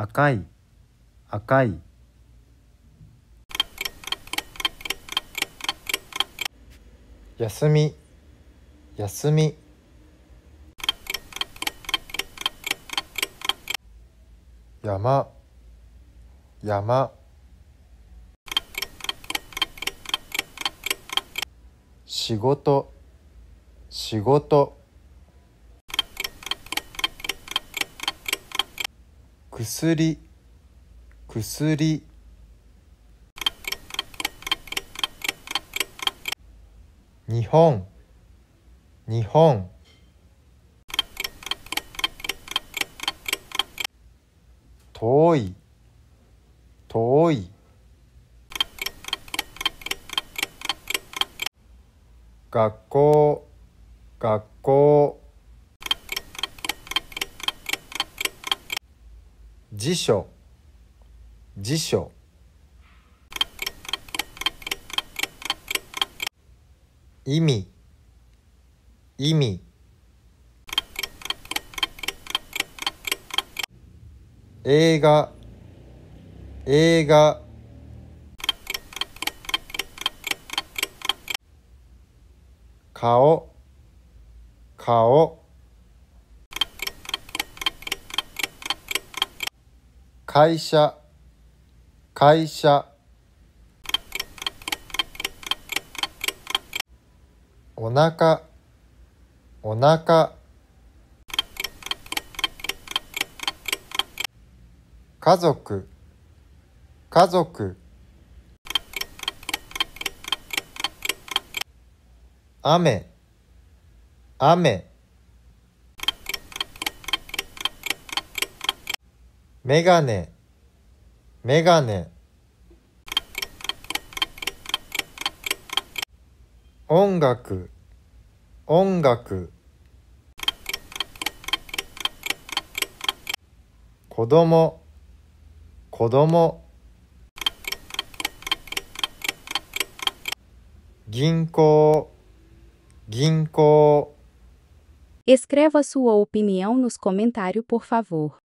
赤い赤い休み休み山山仕事仕事薬薬日本日本遠い遠い学校学校辞書辞書意味意味映画映画顔顔会社会社お腹お腹家族家族雨雨メガネメガネ音楽音楽子供子供銀行銀行 Escreva sua opinião nos comentários, por favor.